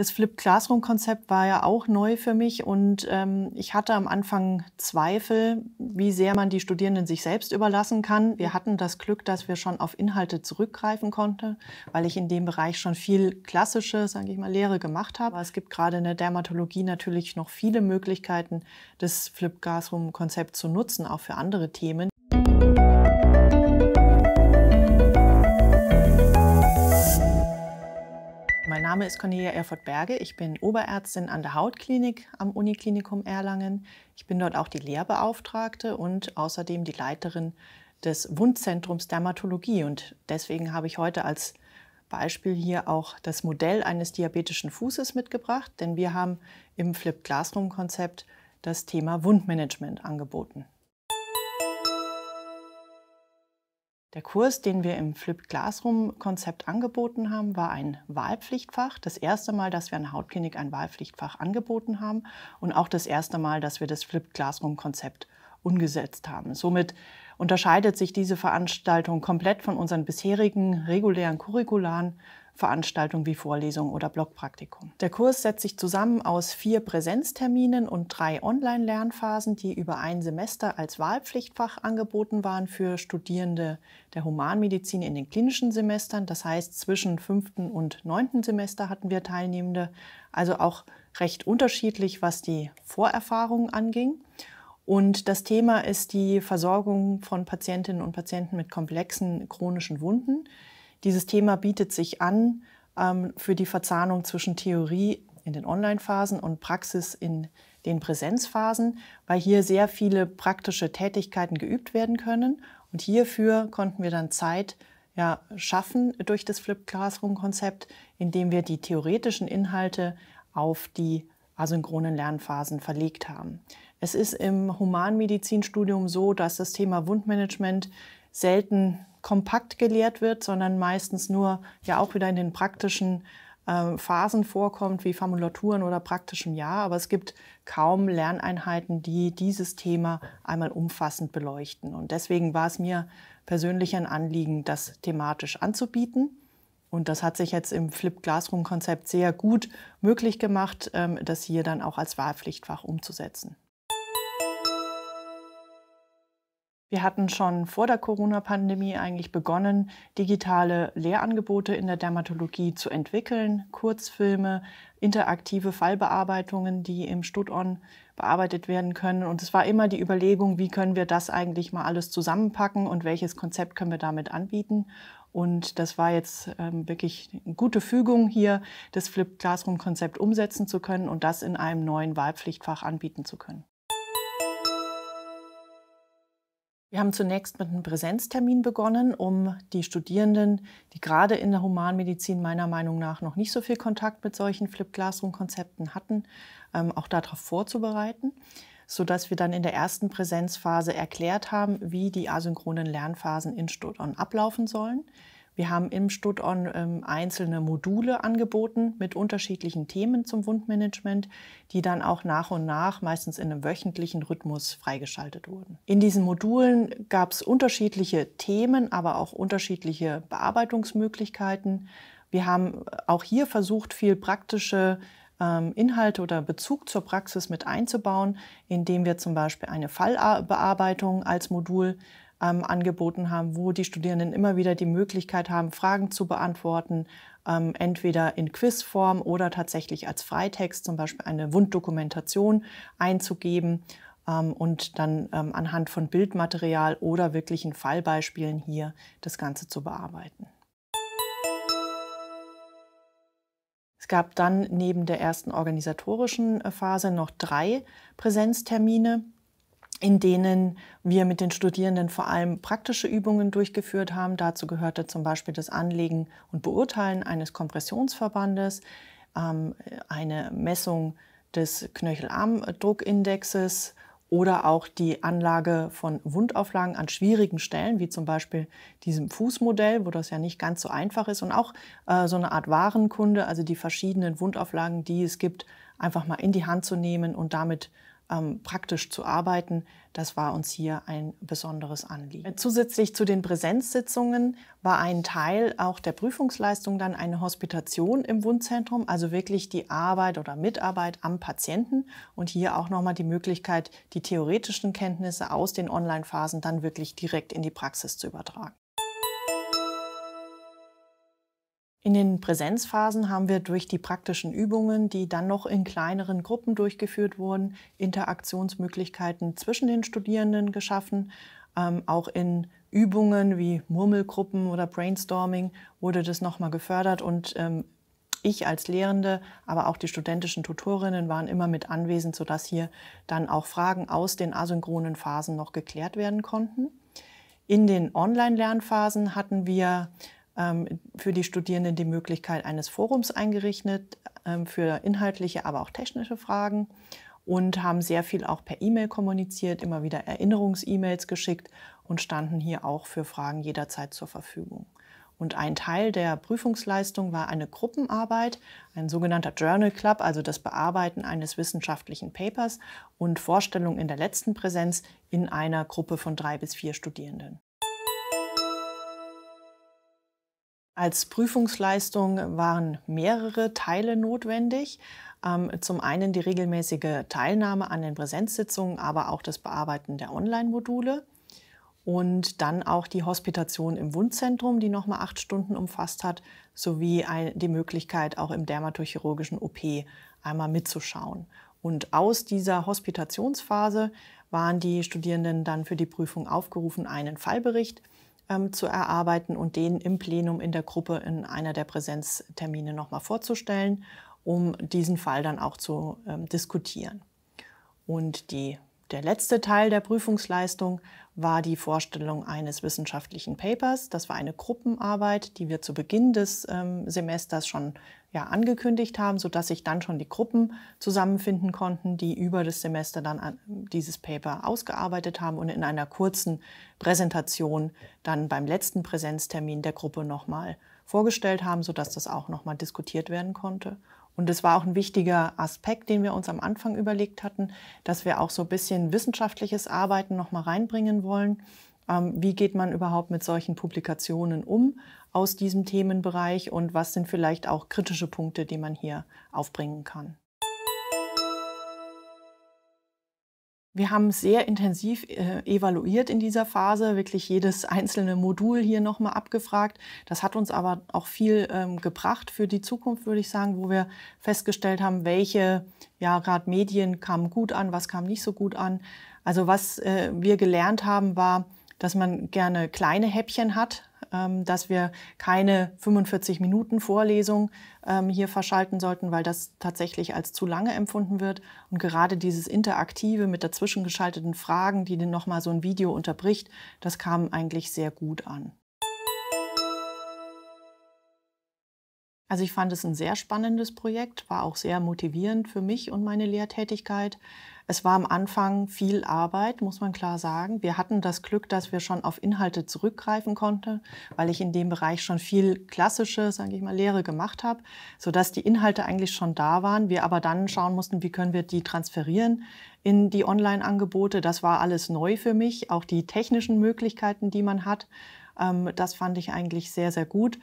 Das Flip Classroom-Konzept war ja auch neu für mich und ähm, ich hatte am Anfang Zweifel, wie sehr man die Studierenden sich selbst überlassen kann. Wir hatten das Glück, dass wir schon auf Inhalte zurückgreifen konnten, weil ich in dem Bereich schon viel klassische, sage ich mal, Lehre gemacht habe. Aber es gibt gerade in der Dermatologie natürlich noch viele Möglichkeiten, das Flip Classroom-Konzept zu nutzen, auch für andere Themen. Name ist Cornelia Erfurt-Berge. Ich bin Oberärztin an der Hautklinik am Uniklinikum Erlangen. Ich bin dort auch die Lehrbeauftragte und außerdem die Leiterin des Wundzentrums Dermatologie. Und deswegen habe ich heute als Beispiel hier auch das Modell eines diabetischen Fußes mitgebracht, denn wir haben im Flip Classroom Konzept das Thema Wundmanagement angeboten. Der Kurs, den wir im Flip Classroom-Konzept angeboten haben, war ein Wahlpflichtfach. Das erste Mal, dass wir an der Hautklinik ein Wahlpflichtfach angeboten haben und auch das erste Mal, dass wir das Flip Classroom-Konzept umgesetzt haben. Somit unterscheidet sich diese Veranstaltung komplett von unseren bisherigen regulären Curricularen Veranstaltung wie Vorlesung oder Blogpraktikum. Der Kurs setzt sich zusammen aus vier Präsenzterminen und drei Online-Lernphasen, die über ein Semester als Wahlpflichtfach angeboten waren für Studierende der Humanmedizin in den klinischen Semestern. Das heißt, zwischen fünften und neunten Semester hatten wir Teilnehmende, also auch recht unterschiedlich, was die Vorerfahrungen anging. Und das Thema ist die Versorgung von Patientinnen und Patienten mit komplexen chronischen Wunden. Dieses Thema bietet sich an ähm, für die Verzahnung zwischen Theorie in den Online-Phasen und Praxis in den Präsenzphasen, weil hier sehr viele praktische Tätigkeiten geübt werden können. Und hierfür konnten wir dann Zeit ja, schaffen durch das Flip Classroom-Konzept, indem wir die theoretischen Inhalte auf die asynchronen Lernphasen verlegt haben. Es ist im Humanmedizinstudium so, dass das Thema Wundmanagement selten kompakt gelehrt wird, sondern meistens nur ja auch wieder in den praktischen äh, Phasen vorkommt, wie Formulaturen oder praktischem Jahr. Aber es gibt kaum Lerneinheiten, die dieses Thema einmal umfassend beleuchten. Und deswegen war es mir persönlich ein Anliegen, das thematisch anzubieten. Und das hat sich jetzt im Flip Classroom Konzept sehr gut möglich gemacht, ähm, das hier dann auch als Wahlpflichtfach umzusetzen. Wir hatten schon vor der Corona-Pandemie eigentlich begonnen, digitale Lehrangebote in der Dermatologie zu entwickeln, Kurzfilme, interaktive Fallbearbeitungen, die im StudOn bearbeitet werden können. Und es war immer die Überlegung, wie können wir das eigentlich mal alles zusammenpacken und welches Konzept können wir damit anbieten. Und das war jetzt ähm, wirklich eine gute Fügung, hier das Flip Classroom-Konzept umsetzen zu können und das in einem neuen Wahlpflichtfach anbieten zu können. Wir haben zunächst mit einem Präsenztermin begonnen, um die Studierenden, die gerade in der Humanmedizin meiner Meinung nach noch nicht so viel Kontakt mit solchen Flip Classroom-Konzepten hatten, ähm, auch darauf vorzubereiten, sodass wir dann in der ersten Präsenzphase erklärt haben, wie die asynchronen Lernphasen in Studon ablaufen sollen. Wir haben im StudOn ähm, einzelne Module angeboten mit unterschiedlichen Themen zum Wundmanagement, die dann auch nach und nach meistens in einem wöchentlichen Rhythmus freigeschaltet wurden. In diesen Modulen gab es unterschiedliche Themen, aber auch unterschiedliche Bearbeitungsmöglichkeiten. Wir haben äh, auch hier versucht, viel praktische ähm, Inhalte oder Bezug zur Praxis mit einzubauen, indem wir zum Beispiel eine Fallbearbeitung als Modul ähm, angeboten haben, wo die Studierenden immer wieder die Möglichkeit haben, Fragen zu beantworten, ähm, entweder in Quizform oder tatsächlich als Freitext, zum Beispiel eine Wunddokumentation einzugeben ähm, und dann ähm, anhand von Bildmaterial oder wirklichen Fallbeispielen hier das Ganze zu bearbeiten. Es gab dann neben der ersten organisatorischen äh, Phase noch drei Präsenztermine in denen wir mit den Studierenden vor allem praktische Übungen durchgeführt haben. Dazu gehörte zum Beispiel das Anlegen und Beurteilen eines Kompressionsverbandes, ähm, eine Messung des Knöchelarmdruckindexes oder auch die Anlage von Wundauflagen an schwierigen Stellen, wie zum Beispiel diesem Fußmodell, wo das ja nicht ganz so einfach ist und auch äh, so eine Art Warenkunde, also die verschiedenen Wundauflagen, die es gibt, einfach mal in die Hand zu nehmen und damit ähm, praktisch zu arbeiten. Das war uns hier ein besonderes Anliegen. Zusätzlich zu den Präsenzsitzungen war ein Teil auch der Prüfungsleistung dann eine Hospitation im Wundzentrum, also wirklich die Arbeit oder Mitarbeit am Patienten und hier auch nochmal die Möglichkeit, die theoretischen Kenntnisse aus den Online-Phasen dann wirklich direkt in die Praxis zu übertragen. In den Präsenzphasen haben wir durch die praktischen Übungen, die dann noch in kleineren Gruppen durchgeführt wurden, Interaktionsmöglichkeiten zwischen den Studierenden geschaffen. Ähm, auch in Übungen wie Murmelgruppen oder Brainstorming wurde das nochmal gefördert und ähm, ich als Lehrende, aber auch die studentischen Tutorinnen waren immer mit anwesend, sodass hier dann auch Fragen aus den asynchronen Phasen noch geklärt werden konnten. In den Online-Lernphasen hatten wir ähm, für die Studierenden die Möglichkeit eines Forums eingerichtet ähm, für inhaltliche, aber auch technische Fragen und haben sehr viel auch per E-Mail kommuniziert, immer wieder Erinnerungs-E-Mails geschickt und standen hier auch für Fragen jederzeit zur Verfügung. Und ein Teil der Prüfungsleistung war eine Gruppenarbeit, ein sogenannter Journal Club, also das Bearbeiten eines wissenschaftlichen Papers und Vorstellung in der letzten Präsenz in einer Gruppe von drei bis vier Studierenden. Als Prüfungsleistung waren mehrere Teile notwendig. Ähm, zum einen die regelmäßige Teilnahme an den Präsenzsitzungen, aber auch das Bearbeiten der Online-Module. Und dann auch die Hospitation im Wundzentrum, die nochmal acht Stunden umfasst hat, sowie die Möglichkeit, auch im dermatochirurgischen OP einmal mitzuschauen. Und aus dieser Hospitationsphase waren die Studierenden dann für die Prüfung aufgerufen, einen Fallbericht ähm, zu erarbeiten und den im Plenum in der Gruppe in einer der Präsenztermine nochmal vorzustellen, um diesen Fall dann auch zu ähm, diskutieren. Und die der letzte Teil der Prüfungsleistung war die Vorstellung eines wissenschaftlichen Papers. Das war eine Gruppenarbeit, die wir zu Beginn des ähm, Semesters schon ja, angekündigt haben, sodass sich dann schon die Gruppen zusammenfinden konnten, die über das Semester dann an, dieses Paper ausgearbeitet haben und in einer kurzen Präsentation dann beim letzten Präsenztermin der Gruppe nochmal vorgestellt haben, sodass das auch nochmal diskutiert werden konnte. Und das war auch ein wichtiger Aspekt, den wir uns am Anfang überlegt hatten, dass wir auch so ein bisschen wissenschaftliches Arbeiten nochmal reinbringen wollen. Ähm, wie geht man überhaupt mit solchen Publikationen um aus diesem Themenbereich und was sind vielleicht auch kritische Punkte, die man hier aufbringen kann? Wir haben sehr intensiv äh, evaluiert in dieser Phase, wirklich jedes einzelne Modul hier nochmal abgefragt. Das hat uns aber auch viel ähm, gebracht für die Zukunft, würde ich sagen, wo wir festgestellt haben, welche ja, gerade Medien kamen gut an, was kam nicht so gut an. Also was äh, wir gelernt haben, war, dass man gerne kleine Häppchen hat, ähm, dass wir keine 45 Minuten Vorlesung ähm, hier verschalten sollten, weil das tatsächlich als zu lange empfunden wird. Und gerade dieses Interaktive mit dazwischen geschalteten Fragen, die dann nochmal so ein Video unterbricht, das kam eigentlich sehr gut an. Also ich fand es ein sehr spannendes Projekt, war auch sehr motivierend für mich und meine Lehrtätigkeit. Es war am Anfang viel Arbeit, muss man klar sagen. Wir hatten das Glück, dass wir schon auf Inhalte zurückgreifen konnten, weil ich in dem Bereich schon viel klassische, sage ich mal, Lehre gemacht habe, sodass die Inhalte eigentlich schon da waren. Wir aber dann schauen mussten, wie können wir die transferieren in die Online-Angebote. Das war alles neu für mich, auch die technischen Möglichkeiten, die man hat. Ähm, das fand ich eigentlich sehr, sehr gut.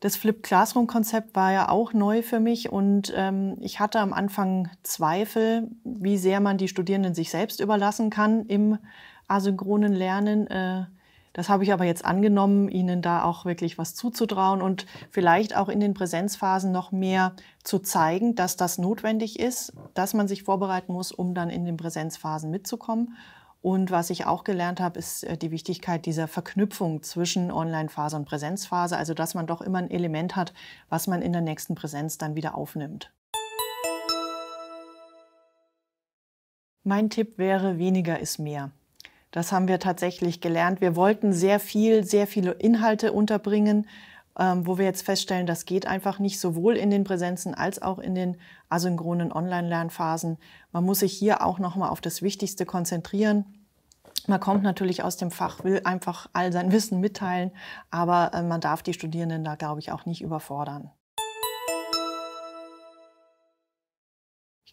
Das Flip Classroom-Konzept war ja auch neu für mich und ähm, ich hatte am Anfang Zweifel, wie sehr man die Studierenden sich selbst überlassen kann im asynchronen Lernen. Äh, das habe ich aber jetzt angenommen, ihnen da auch wirklich was zuzutrauen und vielleicht auch in den Präsenzphasen noch mehr zu zeigen, dass das notwendig ist, dass man sich vorbereiten muss, um dann in den Präsenzphasen mitzukommen. Und was ich auch gelernt habe, ist äh, die Wichtigkeit dieser Verknüpfung zwischen Online-Phase und Präsenzphase, also dass man doch immer ein Element hat, was man in der nächsten Präsenz dann wieder aufnimmt. Mein Tipp wäre, weniger ist mehr. Das haben wir tatsächlich gelernt. Wir wollten sehr viel, sehr viele Inhalte unterbringen ähm, wo wir jetzt feststellen, das geht einfach nicht sowohl in den Präsenzen als auch in den asynchronen Online-Lernphasen. Man muss sich hier auch nochmal auf das Wichtigste konzentrieren. Man kommt natürlich aus dem Fach, will einfach all sein Wissen mitteilen, aber äh, man darf die Studierenden da, glaube ich, auch nicht überfordern.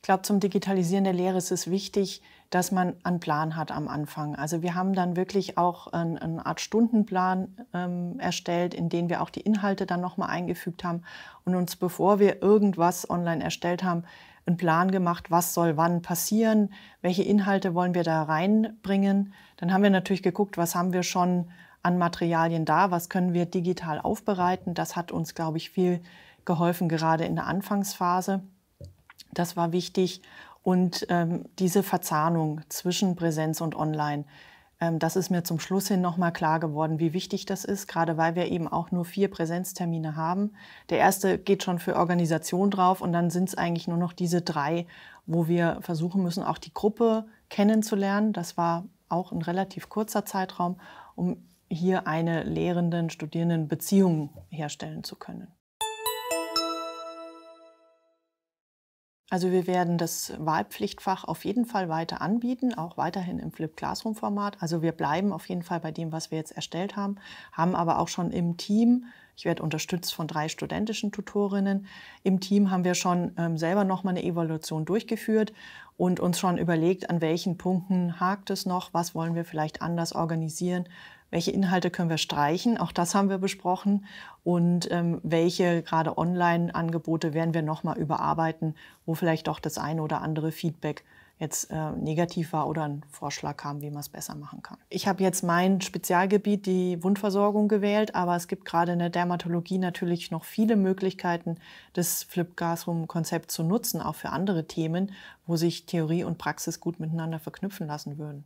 Ich glaube, zum Digitalisieren der Lehre ist es wichtig, dass man einen Plan hat am Anfang. Also wir haben dann wirklich auch ein, eine Art Stundenplan ähm, erstellt, in den wir auch die Inhalte dann nochmal eingefügt haben und uns, bevor wir irgendwas online erstellt haben, einen Plan gemacht, was soll wann passieren, welche Inhalte wollen wir da reinbringen. Dann haben wir natürlich geguckt, was haben wir schon an Materialien da, was können wir digital aufbereiten. Das hat uns, glaube ich, viel geholfen, gerade in der Anfangsphase. Das war wichtig. Und ähm, diese Verzahnung zwischen Präsenz und Online, ähm, das ist mir zum Schluss hin nochmal klar geworden, wie wichtig das ist, gerade weil wir eben auch nur vier Präsenztermine haben. Der erste geht schon für Organisation drauf und dann sind es eigentlich nur noch diese drei, wo wir versuchen müssen, auch die Gruppe kennenzulernen. Das war auch ein relativ kurzer Zeitraum, um hier eine lehrenden, studierenden Beziehung herstellen zu können. Also wir werden das Wahlpflichtfach auf jeden Fall weiter anbieten, auch weiterhin im Flip Classroom Format. Also wir bleiben auf jeden Fall bei dem, was wir jetzt erstellt haben, haben aber auch schon im Team, ich werde unterstützt von drei studentischen Tutorinnen, im Team haben wir schon ähm, selber nochmal eine Evaluation durchgeführt und uns schon überlegt, an welchen Punkten hakt es noch, was wollen wir vielleicht anders organisieren, welche Inhalte können wir streichen, auch das haben wir besprochen, und ähm, welche gerade Online-Angebote werden wir nochmal überarbeiten, wo vielleicht auch das eine oder andere Feedback jetzt äh, negativ war oder ein Vorschlag kam, wie man es besser machen kann. Ich habe jetzt mein Spezialgebiet, die Wundversorgung, gewählt, aber es gibt gerade in der Dermatologie natürlich noch viele Möglichkeiten, das Flip-Gasroom-Konzept zu nutzen, auch für andere Themen, wo sich Theorie und Praxis gut miteinander verknüpfen lassen würden.